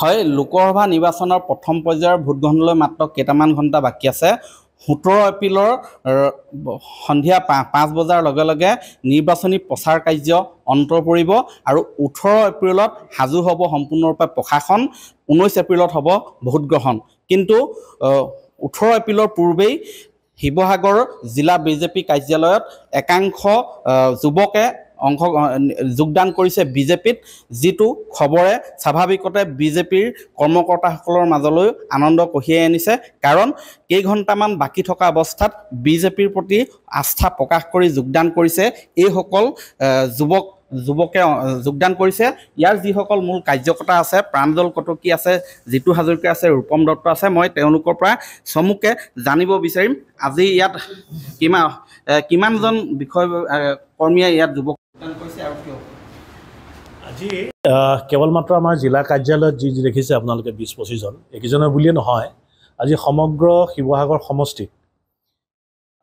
হয় লোকসভা নিৰ্বাচনৰ প্ৰথম পৰ্যায়ৰ ভোটগ্ৰহণলৈ মাত্ৰ কেইটামান ঘণ্টা বাকী আছে সোতৰ এপ্ৰিলৰ সন্ধিয়া পা পাঁচ বজাৰ লগে লগে নিৰ্বাচনী প্ৰচাৰ কাৰ্য অন্ত পৰিব আৰু ওঠৰ এপ্ৰিলত সাজু হ'ব সম্পূৰ্ণৰূপে প্ৰশাসন ঊনৈছ এপ্ৰিলত হ'ব ভোটগ্ৰহণ কিন্তু ওঠৰ এপ্ৰিলৰ পূৰ্বেই শিৱসাগৰ জিলা বিজেপি কাৰ্যালয়ত একাংশ যুৱকে অংশ যোগদান কৰিছে বিজেপিত যিটো খবৰে স্বাভাৱিকতে বিজেপিৰ কৰ্মকৰ্তাসকলৰ মাজলৈ আনন্দ কঢ়িয়াই আনিছে কাৰণ কেইঘণ্টামান বাকী থকা অৱস্থাত বিজেপিৰ প্ৰতি আস্থা প্ৰকাশ কৰি যোগদান কৰিছে এইসকল যুৱক যুৱকে যোগদান কৰিছে ইয়াৰ যিসকল মূল কাৰ্যকৰ্তা আছে প্ৰাণজল কটকী আছে জিতু হাজৰিকা আছে ৰূপম দত্ত আছে মই তেওঁলোকৰ পৰা চমুকে জানিব বিচাৰিম আজি ইয়াত কিমান কিমানজন বিষয় কৰ্মীয়ে ইয়াত যুৱক আজি কেৱল মাত্ৰ আমাৰ জিলা কাৰ্যালয়ত যি যি দেখিছে আপোনালোকে বিছ পঁচিছজন এইকেইজনৰ বুলিয়ে নহয় আজি সমগ্ৰ শিৱসাগৰ সমষ্টিত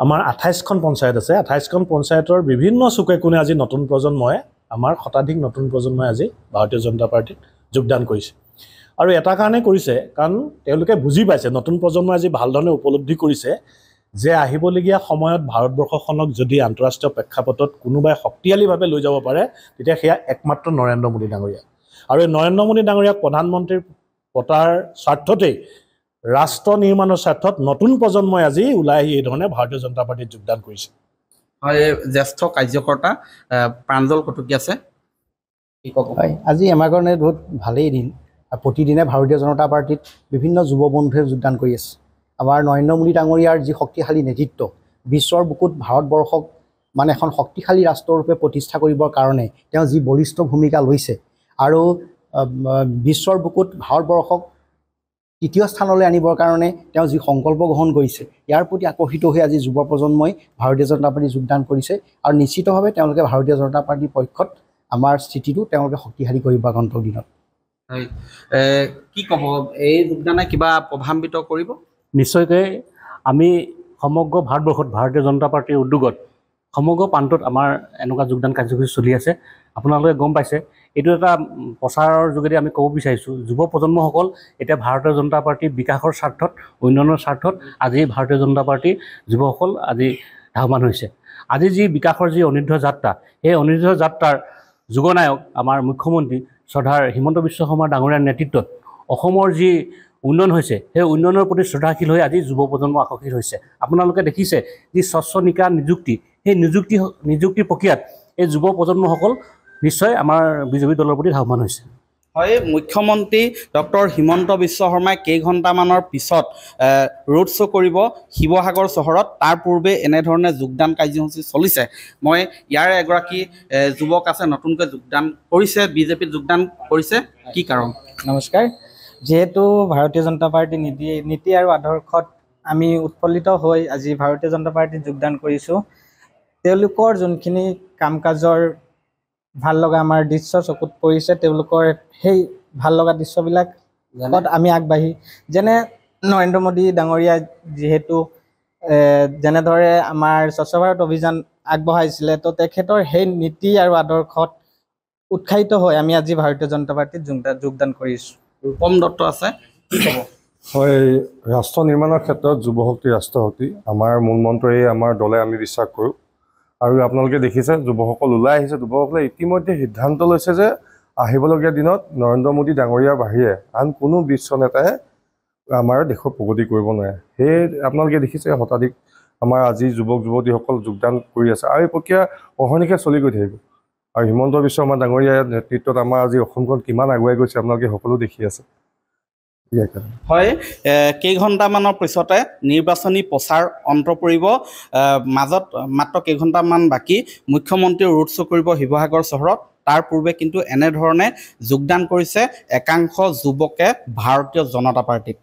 আমাৰ আঠাইছখন পঞ্চায়ত আছে আঠাইছখন পঞ্চায়তৰ বিভিন্ন চুকে কোণে আজি নতুন প্ৰজন্মই আমাৰ শতাধিক নতুন প্ৰজন্মই আজি ভাৰতীয় জনতা পাৰ্টীত যোগদান কৰিছে আৰু এটা কাৰণে কৰিছে কাৰণ তেওঁলোকে বুজি পাইছে নতুন প্ৰজন্মই আজি ভাল ধৰণে উপলব্ধি কৰিছে যে আহিবলগীয়া সময়ত ভাৰতবৰ্ষখনক যদি আন্তঃৰাষ্ট্ৰীয় প্ৰেক্ষাপটত কোনোবাই শক্তিশালীভাৱে লৈ যাব পাৰে তেতিয়া সেয়া একমাত্ৰ নৰেন্দ্ৰ মোদী ডাঙৰীয়া আৰু এই নৰেন্দ্ৰ মোদী ডাঙৰীয়াক প্ৰধানমন্ত্ৰীৰ পতাৰ স্বাৰ্থতেই ৰাষ্ট্ৰ নিৰ্মাণৰ স্বাৰ্থত নতুন প্ৰজন্মই আজি ওলাই আহি এইধৰণে ভাৰতীয় জনতা পাৰ্টীত যোগদান কৰিছে হয় জ্যেষ্ঠ কাৰ্যকৰ্তা প্ৰাঞ্জল কটকী আছে কি ক'ব হয় আজি আমাৰ কাৰণে বহুত ভালেই দিন প্ৰতিদিনে ভাৰতীয় জনতা পাৰ্টীত বিভিন্ন যুৱ বন্ধুৱে যোগদান কৰি আছে আমাৰ নৰেন্দ্ৰ মোদী ডাঙৰীয়াৰ যি শক্তিশালী নেতৃত্ব বিশ্বৰ বুকুত ভাৰতবৰ্ষক মানে এখন শক্তিশালী ৰাষ্ট্ৰৰূপে প্ৰতিষ্ঠা কৰিবৰ কাৰণে তেওঁ যি বলিষ্ঠ ভূমিকা লৈছে আৰু বিশ্বৰ বুকুত ভাৰতবৰ্ষক তৃতীয় স্থানলৈ আনিবৰ কাৰণে তেওঁ যি সংকল্প গ্ৰহণ কৰিছে ইয়াৰ প্ৰতি আকৰ্ষিত হৈ আজি যুৱ প্ৰজন্মই ভাৰতীয় জনতা পাৰ্টী যোগদান কৰিছে আৰু নিশ্চিতভাৱে তেওঁলোকে ভাৰতীয় জনতা পাৰ্টীৰ পক্ষত আমাৰ স্থিতিটো তেওঁলোকে শক্তিশালী কৰিব আগন্তক দিনত হয় কি ক'ব এই যোগদানে কিবা প্ৰভাৱান্বিত কৰিব নিশ্চয়কৈ আমি সমগ্ৰ ভাৰতবৰ্ষত ভাৰতীয় জনতা পাৰ্টীৰ উদ্যোগত সমগ্ৰ প্ৰান্তত আমাৰ এনেকুৱা যোগদান কাৰ্যসূচী চলি আছে আপোনালোকে গম পাইছে এইটো এটা প্ৰচাৰৰ যোগেদি আমি ক'ব বিচাৰিছোঁ যুৱ প্ৰজন্মসকল এতিয়া ভাৰতীয় জনতা পাৰ্টীৰ বিকাশৰ স্বাৰ্থত উন্নয়নৰ স্বাৰ্থত আজি ভাৰতীয় জনতা পাৰ্টীৰ যুৱসকল আজি ধাৱমান হৈছে আজি যি বিকাশৰ যি অনিৰ্ধ যাত্ৰা সেই অনিৰ্ধ যাত্ৰাৰ যুগনায়ক আমাৰ মুখ্যমন্ত্ৰী শ্ৰদ্ধাৰ হিমন্ত বিশ্ব শৰ্মা ডাঙৰীয়াৰ নেতৃত্বত অসমৰ যি উন্নয়ন হৈছে সেই উন্নয়নৰ প্ৰতি শ্ৰদ্ধাশীল হৈ আজি যুৱ প্ৰজন্ম আকৰ্ষিত হৈছে আপোনালোকে দেখিছে যি স্বচ্ছ নিকা নিযুক্তি সেই নিযুক্তি নিযুক্তি প্ৰক্ৰিয়াত এই যুৱ প্ৰজন্মসকল নিশ্চয় আমাৰ বিজেপি দলৰ প্ৰতি আহ্বান হৈছে হয় মুখ্যমন্ত্ৰী ডক্টৰ হিমন্ত বিশ্ব শৰ্মাই কেইঘণ্টামানৰ পিছত ৰোড শ্ব' কৰিব শিৱসাগৰ চহৰত তাৰ পূৰ্বে এনেধৰণে যোগদান কাৰ্যসূচী চলিছে মই ইয়াৰে এগৰাকী যুৱক আছে নতুনকৈ যোগদান কৰিছে বিজেপিত যোগদান কৰিছে কি কাৰণ নমস্কাৰ যিহেতু ভাৰতীয় জনতা পাৰ্টী নীতি নীতি আৰু আদৰ্শত আমি উৎফুল্লিত হৈ আজি ভাৰতীয় জনতা পাৰ্টিত যোগদান কৰিছোঁ তেওঁলোকৰ যোনখিনি কাম কাজৰ ভাল লগা আমাৰ দৃশ্য চকুত পৰিছে তেওঁলোকৰ সেই ভাল লগা দৃশ্যবিলাকত আমি আগবাঢ়ি যেনে নৰেন্দ্ৰ মোদী ডাঙৰীয়া যিহেতু যেনেদৰে আমাৰ স্বচ্ছ ভাৰত অভিযান আগবঢ়াইছিলে তো তেখেতৰ সেই নীতি আৰু আদৰ্শত উৎসাহিত হৈ আমি আজি ভাৰতীয় জনতা পাৰ্টিত যোগদান কৰিছোঁ ৰূপম দত্ত আছে হয় ৰাষ্ট্ৰ নিৰ্মাণৰ ক্ষেত্ৰত যুৱশক্তি ৰাষ্ট্ৰশক্তি আমাৰ মূল মন্ত্ৰীয়ে আমাৰ দলে আমি বিশ্বাস কৰোঁ আৰু আপোনালোকে দেখিছে যুৱসকল ওলাই আহিছে যুৱকসকলে ইতিমধ্যে সিদ্ধান্ত লৈছে যে আহিবলগীয়া দিনত নৰেন্দ্ৰ মোদী ডাঙৰীয়াৰ বাহিৰে আন কোনো বিশ্ব নেতাই আমাৰ দেশৰ প্ৰগতি কৰিব নোৱাৰে সেয়ে আপোনালোকে দেখিছে শতাধিক আমাৰ আজি যুৱক যুৱতীসকল যোগদান কৰি আছে আৰু এই প্ৰক্ৰিয়া অহৰ্নিশে চলি গৈ থাকিব আৰু হিমন্ত বিশ্ব শৰ্মা ডাঙৰীয়াৰ নেতৃত্বত আমাৰ আজি অসমখন কিমান আগুৱাই গৈছে আপোনালোকে সকলো দেখি আছে হয় কেইঘণ্টামানৰ পিছতে নিৰ্বাচনী প্ৰচাৰ অন্ত পৰিব মাজত মাত্ৰ কেইঘণ্টামান বাকী মুখ্যমন্ত্ৰী ৰোড শ্ব' কৰিব শিৱসাগৰ চহৰত তাৰ পূৰ্বে কিন্তু এনেধৰণে যোগদান কৰিছে একাংশ যুৱকে ভাৰতীয় জনতা পাৰ্টীক